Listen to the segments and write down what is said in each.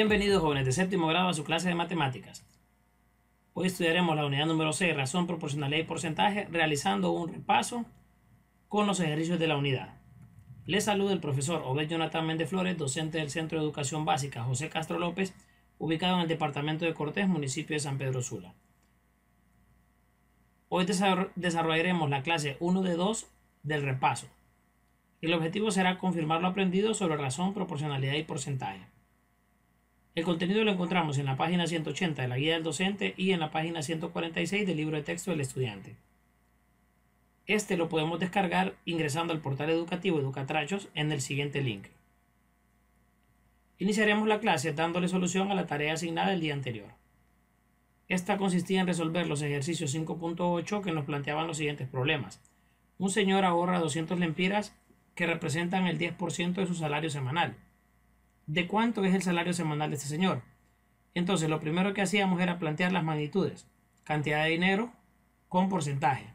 Bienvenidos jóvenes de séptimo grado a su clase de matemáticas. Hoy estudiaremos la unidad número 6, razón, proporcionalidad y porcentaje, realizando un repaso con los ejercicios de la unidad. Les saluda el profesor Obed Jonathan Méndez Flores, docente del Centro de Educación Básica José Castro López, ubicado en el departamento de Cortés, municipio de San Pedro Sula. Hoy desarrollaremos la clase 1 de 2 del repaso. El objetivo será confirmar lo aprendido sobre razón, proporcionalidad y porcentaje. El contenido lo encontramos en la página 180 de la guía del docente y en la página 146 del libro de texto del estudiante. Este lo podemos descargar ingresando al portal educativo Educatrachos en el siguiente link. Iniciaremos la clase dándole solución a la tarea asignada el día anterior. Esta consistía en resolver los ejercicios 5.8 que nos planteaban los siguientes problemas. Un señor ahorra 200 lempiras que representan el 10% de su salario semanal de cuánto es el salario semanal de este señor. Entonces, lo primero que hacíamos era plantear las magnitudes, cantidad de dinero con porcentaje.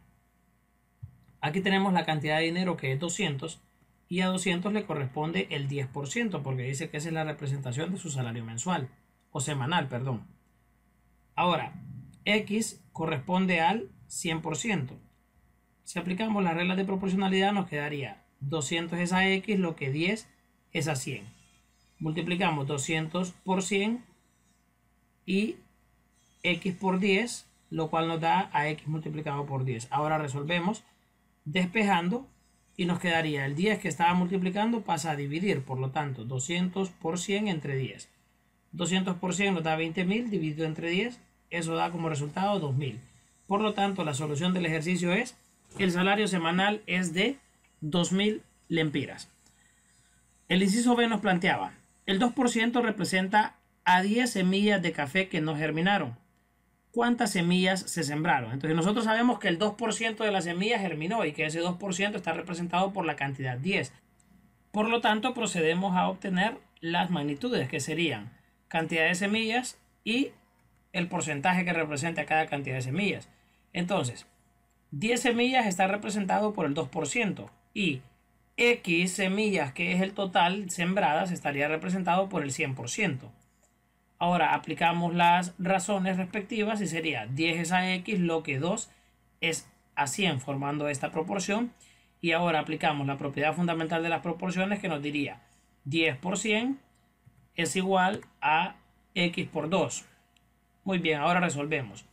Aquí tenemos la cantidad de dinero que es 200 y a 200 le corresponde el 10% porque dice que esa es la representación de su salario mensual o semanal, perdón. Ahora, X corresponde al 100%. Si aplicamos las reglas de proporcionalidad nos quedaría 200 es a X, lo que 10 es a 100 multiplicamos 200 por 100 y x por 10, lo cual nos da a x multiplicado por 10. Ahora resolvemos despejando y nos quedaría el 10 que estaba multiplicando pasa a dividir, por lo tanto 200 por 100 entre 10. 200 por 100 nos da 20.000 dividido entre 10, eso da como resultado 2.000. Por lo tanto, la solución del ejercicio es, el salario semanal es de 2.000 lempiras. El inciso B nos planteaba, el 2% representa a 10 semillas de café que no germinaron. ¿Cuántas semillas se sembraron? Entonces nosotros sabemos que el 2% de las semillas germinó y que ese 2% está representado por la cantidad 10. Por lo tanto, procedemos a obtener las magnitudes, que serían cantidad de semillas y el porcentaje que representa cada cantidad de semillas. Entonces, 10 semillas está representado por el 2% y X semillas, que es el total sembradas, estaría representado por el 100%. Ahora aplicamos las razones respectivas y sería 10 es a X, lo que 2 es a 100, formando esta proporción. Y ahora aplicamos la propiedad fundamental de las proporciones que nos diría 10 por 100 es igual a X por 2. Muy bien, ahora resolvemos.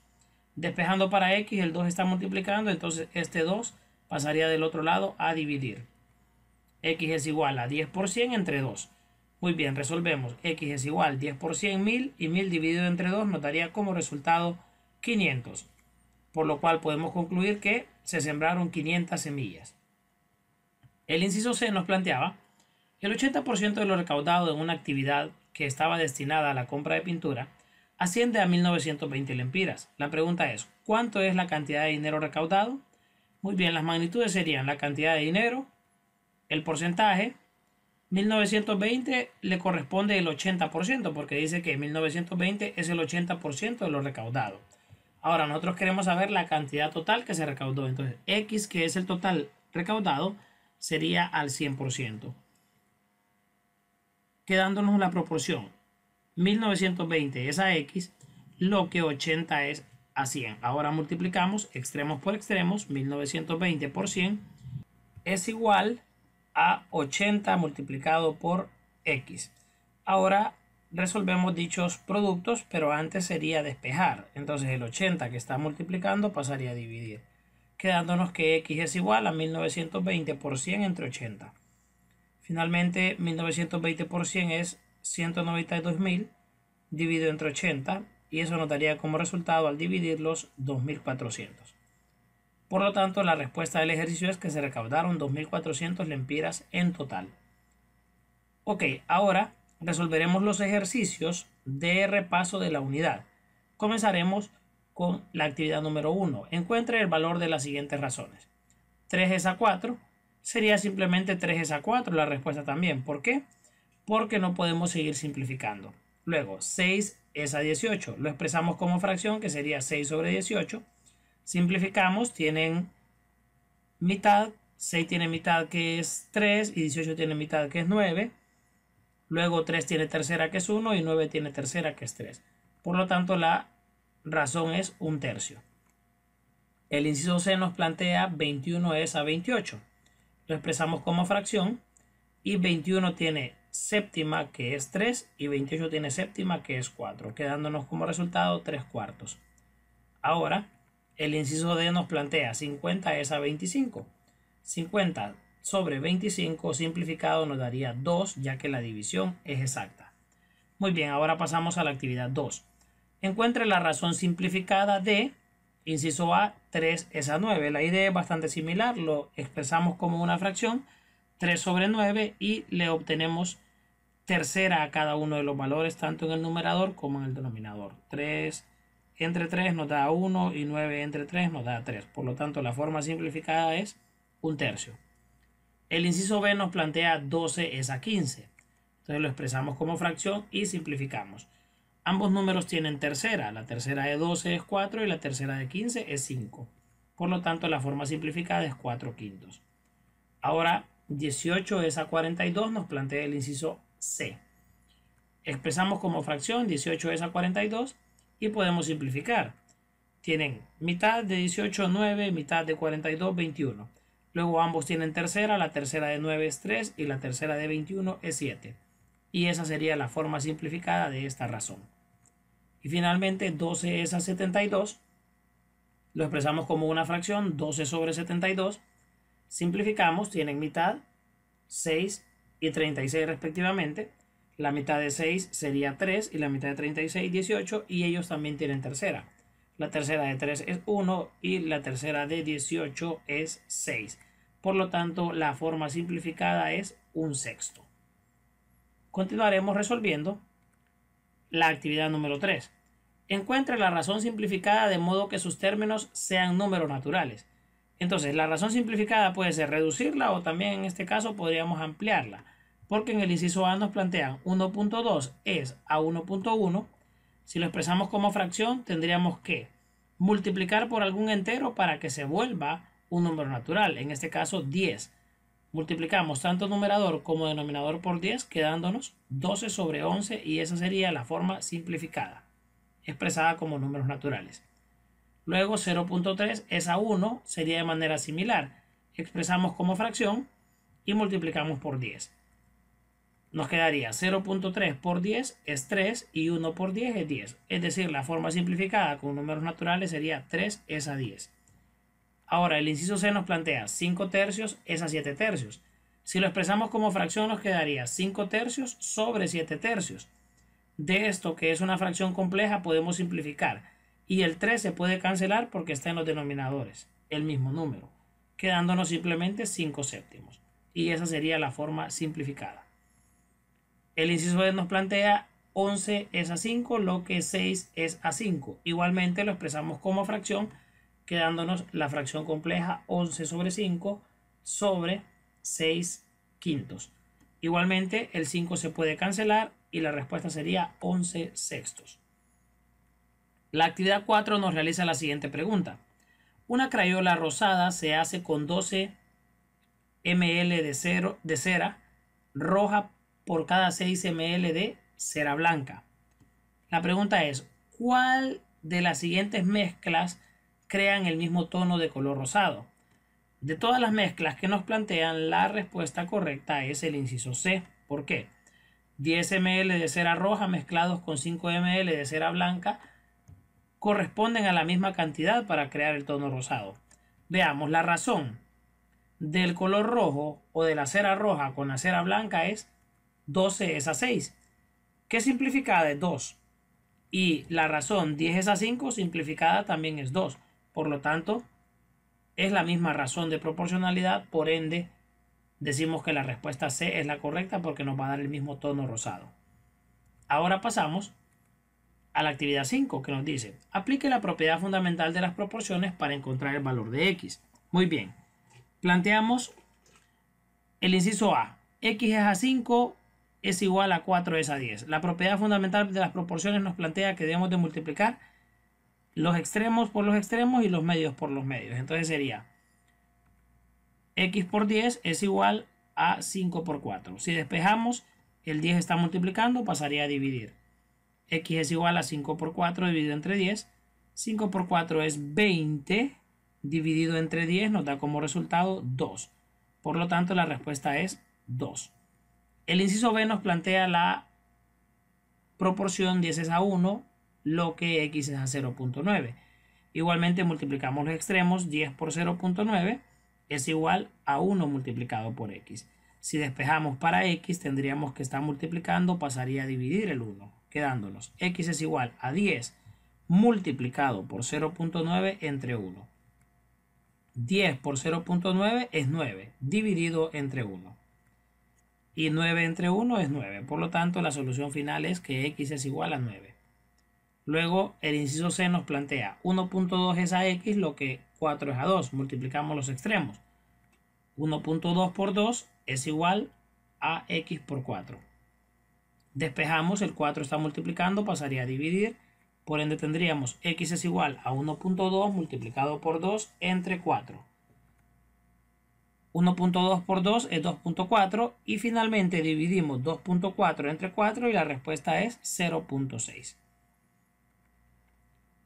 Despejando para X, el 2 está multiplicando, entonces este 2 pasaría del otro lado a dividir. X es igual a 10 por entre 2. Muy bien, resolvemos. X es igual a 10 por 1000 y 1000 dividido entre 2 nos daría como resultado 500. Por lo cual podemos concluir que se sembraron 500 semillas. El inciso C nos planteaba que el 80% de lo recaudado en una actividad que estaba destinada a la compra de pintura asciende a 1920 lempiras. La pregunta es, ¿cuánto es la cantidad de dinero recaudado? Muy bien, las magnitudes serían la cantidad de dinero el porcentaje, 1920 le corresponde el 80%, porque dice que 1920 es el 80% de lo recaudado. Ahora, nosotros queremos saber la cantidad total que se recaudó. Entonces, X, que es el total recaudado, sería al 100%. Quedándonos la proporción. 1920 es a X, lo que 80 es a 100. Ahora multiplicamos extremos por extremos. 1920 por 100 es igual a 80 multiplicado por x. Ahora resolvemos dichos productos, pero antes sería despejar. Entonces el 80 que está multiplicando pasaría a dividir, quedándonos que x es igual a 1920 por 100 entre 80. Finalmente 1920 por 100 es 192.000 dividido entre 80 y eso nos daría como resultado al dividir los 2400. Por lo tanto, la respuesta del ejercicio es que se recaudaron 2.400 lempiras en total. Ok, ahora resolveremos los ejercicios de repaso de la unidad. Comenzaremos con la actividad número 1. Encuentre el valor de las siguientes razones. 3 es a 4. Sería simplemente 3 es a 4 la respuesta también. ¿Por qué? Porque no podemos seguir simplificando. Luego, 6 es a 18. Lo expresamos como fracción que sería 6 sobre 18. Simplificamos, tienen mitad, 6 tiene mitad que es 3 y 18 tiene mitad que es 9. Luego 3 tiene tercera que es 1 y 9 tiene tercera que es 3. Por lo tanto, la razón es un tercio. El inciso C nos plantea 21 es a 28. Lo expresamos como fracción y 21 tiene séptima que es 3 y 28 tiene séptima que es 4, quedándonos como resultado 3 cuartos. Ahora el inciso D nos plantea 50 es a 25. 50 sobre 25 simplificado nos daría 2 ya que la división es exacta. Muy bien, ahora pasamos a la actividad 2. Encuentre la razón simplificada de, inciso A, 3 es a 9. La idea es bastante similar, lo expresamos como una fracción, 3 sobre 9 y le obtenemos tercera a cada uno de los valores, tanto en el numerador como en el denominador. 3 entre 3 nos da 1 y 9 entre 3 nos da 3. Por lo tanto, la forma simplificada es 1 tercio. El inciso B nos plantea 12 es a 15. Entonces lo expresamos como fracción y simplificamos. Ambos números tienen tercera. La tercera de 12 es 4 y la tercera de 15 es 5. Por lo tanto, la forma simplificada es 4 quintos. Ahora, 18 es a 42 nos plantea el inciso C. Expresamos como fracción 18 es a 42 y podemos simplificar. Tienen mitad de 18, 9, mitad de 42, 21. Luego ambos tienen tercera, la tercera de 9 es 3 y la tercera de 21 es 7. Y esa sería la forma simplificada de esta razón. Y finalmente 12 es a 72. Lo expresamos como una fracción, 12 sobre 72. Simplificamos, tienen mitad, 6 y 36 respectivamente. La mitad de 6 sería 3 y la mitad de 36, 18 y ellos también tienen tercera. La tercera de 3 es 1 y la tercera de 18 es 6. Por lo tanto, la forma simplificada es un sexto. Continuaremos resolviendo la actividad número 3. Encuentre la razón simplificada de modo que sus términos sean números naturales. Entonces, la razón simplificada puede ser reducirla o también en este caso podríamos ampliarla porque en el inciso A nos plantean 1.2 es a 1.1. Si lo expresamos como fracción, tendríamos que multiplicar por algún entero para que se vuelva un número natural, en este caso 10. Multiplicamos tanto numerador como denominador por 10, quedándonos 12 sobre 11 y esa sería la forma simplificada, expresada como números naturales. Luego 0.3 es a 1, sería de manera similar. Expresamos como fracción y multiplicamos por 10 nos quedaría 0.3 por 10 es 3 y 1 por 10 es 10. Es decir, la forma simplificada con números naturales sería 3 es a 10. Ahora, el inciso C nos plantea 5 tercios es a 7 tercios. Si lo expresamos como fracción nos quedaría 5 tercios sobre 7 tercios. De esto, que es una fracción compleja, podemos simplificar. Y el 3 se puede cancelar porque está en los denominadores, el mismo número, quedándonos simplemente 5 séptimos. Y esa sería la forma simplificada. El inciso B nos plantea 11 es a 5, lo que 6 es a 5. Igualmente lo expresamos como fracción, quedándonos la fracción compleja 11 sobre 5 sobre 6 quintos. Igualmente el 5 se puede cancelar y la respuesta sería 11 sextos. La actividad 4 nos realiza la siguiente pregunta. Una crayola rosada se hace con 12 ml de, de cera roja por cada 6 ml de cera blanca. La pregunta es, ¿cuál de las siguientes mezclas crean el mismo tono de color rosado? De todas las mezclas que nos plantean, la respuesta correcta es el inciso C. ¿Por qué? 10 ml de cera roja mezclados con 5 ml de cera blanca corresponden a la misma cantidad para crear el tono rosado. Veamos la razón del color rojo o de la cera roja con la cera blanca es 12 es a 6. ¿Qué simplificada es 2? Y la razón 10 es a 5 simplificada también es 2. Por lo tanto, es la misma razón de proporcionalidad, por ende, decimos que la respuesta C es la correcta porque nos va a dar el mismo tono rosado. Ahora pasamos a la actividad 5 que nos dice, aplique la propiedad fundamental de las proporciones para encontrar el valor de X. Muy bien, planteamos el inciso A, X es a 5, es igual a 4 es a 10. La propiedad fundamental de las proporciones nos plantea que debemos de multiplicar los extremos por los extremos y los medios por los medios. Entonces sería x por 10 es igual a 5 por 4. Si despejamos, el 10 está multiplicando, pasaría a dividir. x es igual a 5 por 4 dividido entre 10. 5 por 4 es 20 dividido entre 10 nos da como resultado 2. Por lo tanto, la respuesta es 2. El inciso B nos plantea la proporción 10 es a 1, lo que x es a 0.9. Igualmente multiplicamos los extremos, 10 por 0.9 es igual a 1 multiplicado por x. Si despejamos para x tendríamos que estar multiplicando, pasaría a dividir el 1, quedándonos x es igual a 10 multiplicado por 0.9 entre 1. 10 por 0.9 es 9, dividido entre 1 y 9 entre 1 es 9. Por lo tanto, la solución final es que x es igual a 9. Luego, el inciso C nos plantea 1.2 es a x, lo que 4 es a 2. Multiplicamos los extremos. 1.2 por 2 es igual a x por 4. Despejamos, el 4 está multiplicando, pasaría a dividir. Por ende tendríamos x es igual a 1.2 multiplicado por 2 entre 4. 1.2 por 2 es 2.4 y finalmente dividimos 2.4 entre 4 y la respuesta es 0.6.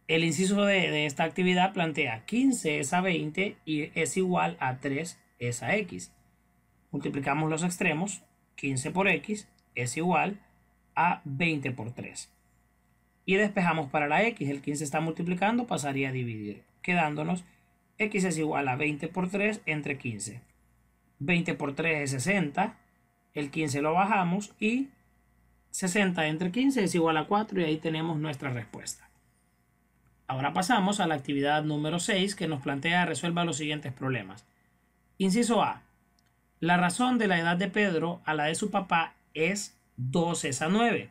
El inciso de, esta actividad plantea 15 es a 20 y es igual a 3 es a x. Multiplicamos los extremos, 15 por x es igual a 20 por 3. Y despejamos para la x, el 15 está multiplicando, pasaría a dividir, quedándonos x es igual a 20 por 3 entre 15. 20 por 3 es 60, el 15 lo bajamos y 60 entre 15 es igual a 4 y ahí tenemos nuestra respuesta. Ahora pasamos a la actividad número 6 que nos plantea resuelva los siguientes problemas. Inciso A. La razón de la edad de Pedro a la de su papá es 12 a 9.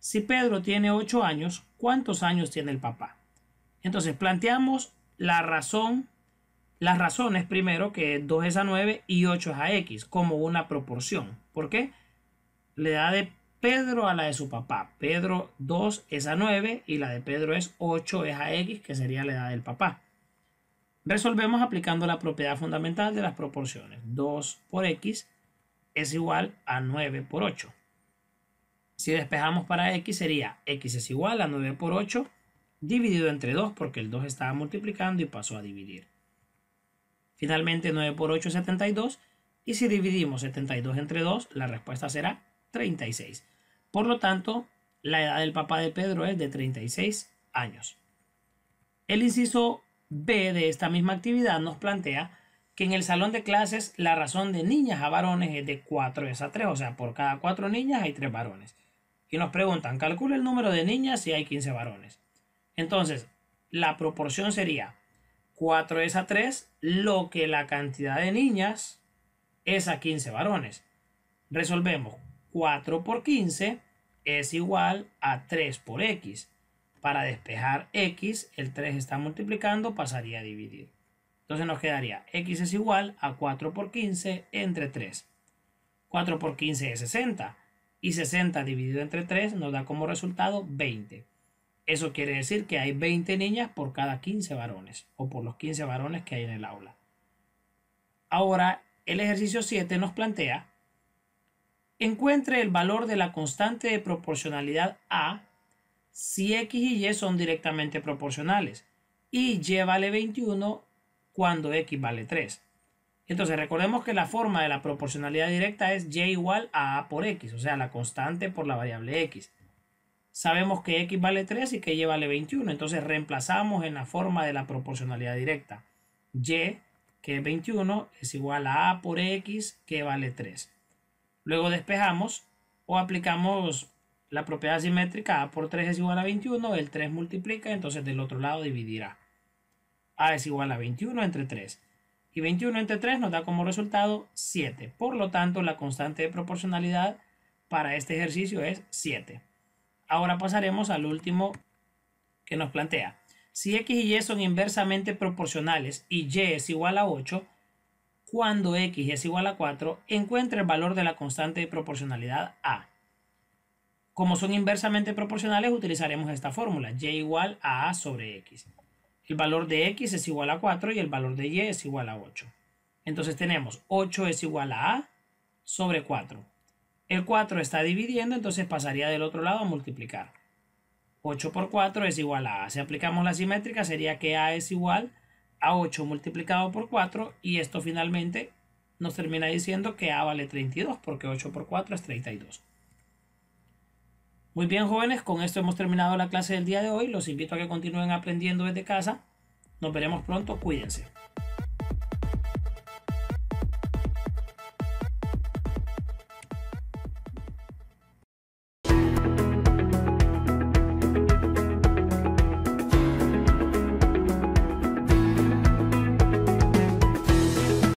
Si Pedro tiene 8 años, ¿cuántos años tiene el papá? Entonces planteamos la razón las razones primero que 2 es a 9 y 8 es a x, como una proporción. ¿Por qué? La edad de Pedro a la de su papá. Pedro 2 es a 9 y la de Pedro es 8 es a x, que sería la edad del papá. Resolvemos aplicando la propiedad fundamental de las proporciones. 2 por x es igual a 9 por 8. Si despejamos para x sería x es igual a 9 por 8 dividido entre 2 porque el 2 estaba multiplicando y pasó a dividir. Finalmente 9 por 8 es 72 y si dividimos 72 entre 2, la respuesta será 36. Por lo tanto, la edad del papá de Pedro es de 36 años. El inciso B de esta misma actividad nos plantea que en el salón de clases la razón de niñas a varones es de 4 es a 3, o sea, por cada 4 niñas hay 3 varones. Y nos preguntan, calcula el número de niñas si hay 15 varones. Entonces, la proporción sería 4 es a 3, lo que la cantidad de niñas es a 15 varones. Resolvemos, 4 por 15 es igual a 3 por x. Para despejar x, el 3 está multiplicando, pasaría a dividir. Entonces nos quedaría x es igual a 4 por 15 entre 3. 4 por 15 es 60 y 60 dividido entre 3 nos da como resultado 20. Eso quiere decir que hay 20 niñas por cada 15 varones o por los 15 varones que hay en el aula. Ahora, el ejercicio 7 nos plantea, encuentre el valor de la constante de proporcionalidad A si X y Y son directamente proporcionales y Y vale 21 cuando X vale 3. Entonces recordemos que la forma de la proporcionalidad directa es Y igual a A por X, o sea, la constante por la variable X sabemos que x vale 3 y que y vale 21. Entonces reemplazamos en la forma de la proporcionalidad directa. y, que es 21, es igual a a por x, que vale 3. Luego despejamos o aplicamos la propiedad simétrica a por 3 es igual a 21, el 3 multiplica, entonces del otro lado dividirá. a es igual a 21 entre 3. Y 21 entre 3 nos da como resultado 7. Por lo tanto, la constante de proporcionalidad para este ejercicio es 7. Ahora pasaremos al último que nos plantea. Si x y y son inversamente proporcionales y y es igual a 8, cuando x es igual a 4, encuentra el valor de la constante de proporcionalidad a. Como son inversamente proporcionales, utilizaremos esta fórmula, y igual a a sobre x. El valor de x es igual a 4 y el valor de y es igual a 8. Entonces tenemos 8 es igual a a sobre 4. El 4 está dividiendo, entonces pasaría del otro lado a multiplicar. 8 por 4 es igual a A. Si aplicamos la simétrica sería que A es igual a 8 multiplicado por 4 y esto finalmente nos termina diciendo que A vale 32 porque 8 por 4 es 32. Muy bien jóvenes, con esto hemos terminado la clase del día de hoy. Los invito a que continúen aprendiendo desde casa. Nos veremos pronto, cuídense.